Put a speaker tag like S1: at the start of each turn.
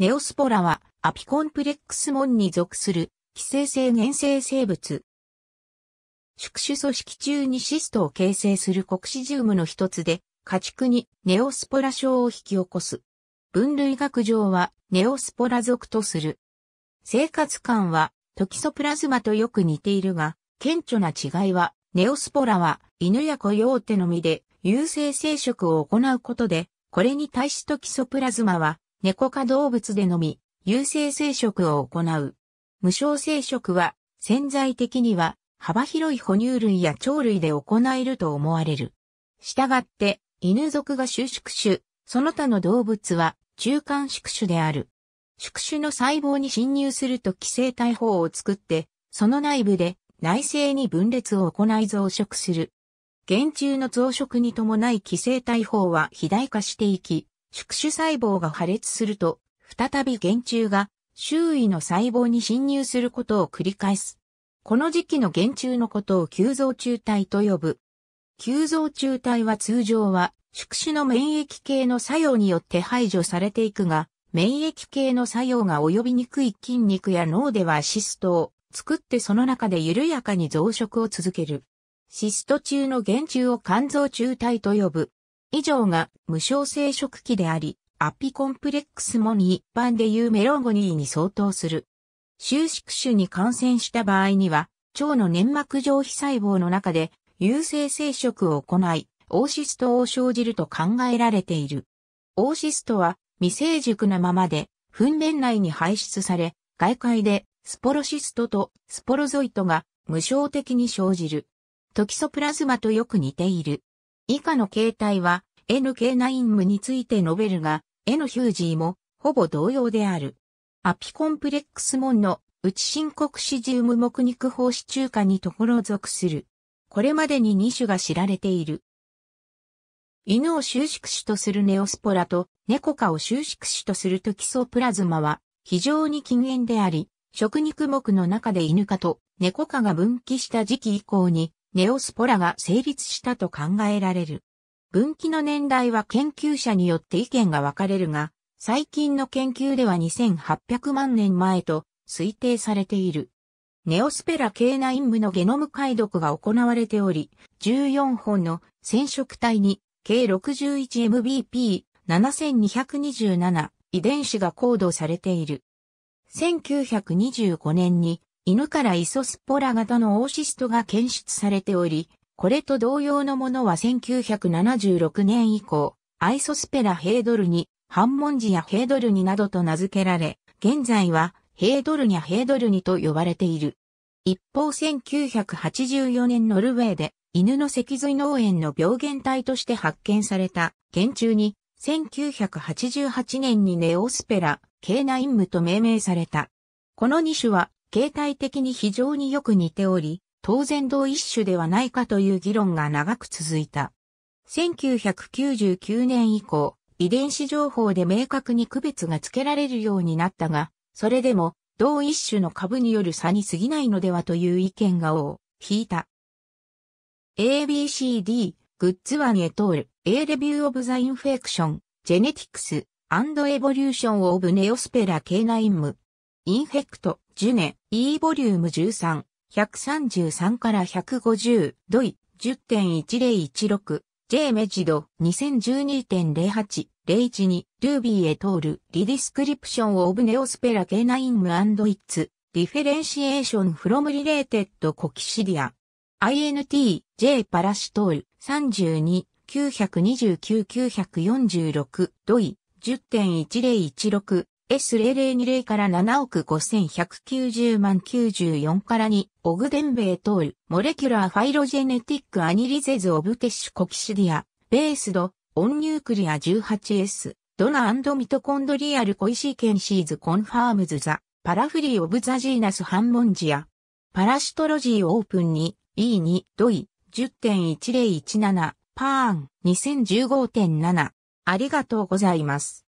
S1: ネオスポラはアピコンプレックス門に属する寄生性原生生物。宿主組織中にシストを形成するコクシジウムの一つで、家畜にネオスポラ症を引き起こす。分類学上はネオスポラ属とする。生活感はトキソプラズマとよく似ているが、顕著な違いは、ネオスポラは犬や子用手のみで有性生殖を行うことで、これに対しトキソプラズマは猫科動物でのみ、有性生殖を行う。無償生殖は、潜在的には、幅広い哺乳類や鳥類で行えると思われる。したがって、犬属が収縮種、その他の動物は中間宿種である。宿主の細胞に侵入すると寄生体胞を作って、その内部で内生に分裂を行い増殖する。原虫の増殖に伴い寄生体胞は肥大化していき、宿主細胞が破裂すると、再び原虫が周囲の細胞に侵入することを繰り返す。この時期の原虫のことを急増虫体と呼ぶ。急増虫体は通常は宿主の免疫系の作用によって排除されていくが、免疫系の作用が及びにくい筋肉や脳ではシストを作ってその中で緩やかに増殖を続ける。シスト中の原虫を肝臓中体と呼ぶ。以上が無償生殖器であり、アピコンプレックスもに一般でいうメロゴニーに相当する。収縮種に感染した場合には、腸の粘膜上皮細胞の中で有性生殖を行い、オーシストを生じると考えられている。オーシストは未成熟なままで、糞便内に排出され、外界でスポロシストとスポロゾイトが無償的に生じる。トキソプラズマとよく似ている。以下の形態は NK9 無について述べるが、N ヒュージーもほぼ同様である。アピコンプレックス門の内深刻シジウム木肉胞子中華にところ属する。これまでに2種が知られている。犬を収縮死とするネオスポラと猫科を収縮死とするトキソプラズマは非常に禁煙であり、食肉目の中で犬科と猫科が分岐した時期以降にネオスポラが成立したと考えられる。分岐の年代は研究者によって意見が分かれるが、最近の研究では2800万年前と推定されている。ネオスペラ系内部のゲノム解読が行われており、14本の染色体に計 61MBP7227 遺伝子がコードされている。1925年に犬からイソスポラ型のオーシストが検出されており、これと同様のものは1976年以降、アイソスペラヘードルニ、ハンモンジやヘードルニなどと名付けられ、現在はヘードルニャヘードルニと呼ばれている。一方1984年ノルウェーで犬の脊髄脳炎の病原体として発見された原虫に1988年にネオスペラ、ケーナインムと命名された。この2種は形態的に非常によく似ており、当然同一種ではないかという議論が長く続いた。1999年以降、遺伝子情報で明確に区別がつけられるようになったが、それでも同一種の株による差に過ぎないのではという意見がを引いた。ABCD、グッズワンエトール、A Review of the Infection, Genetics and Evolution of Neospera c a n インフェクト、ジュネ、E ボリューム13、133から150、ドイ、10.1016、J メジド、2012.08、012、ルービーへ通る、リディスクリプションオブネオスペラケナインムアンドイッツ、ディフェレンシエーションフロムリレーテッドコキシディア。INT、J パラシトール、32、929-946、ドイ、10.1016、S0020 から7億5190万94から2、オグデンベイトール、モレキュラーファイロジェネティックアニリゼズオブテッシュコキシディア、ベースド、オンニュークリア 18S、ドナミトコンドリアルコイシーケンシーズコンファームズザ、パラフリーオブザジーナスハンモンジア、パラシトロジーオープン2、E2、ドイ、10.1017、パーン、2015.7。ありがとうございます。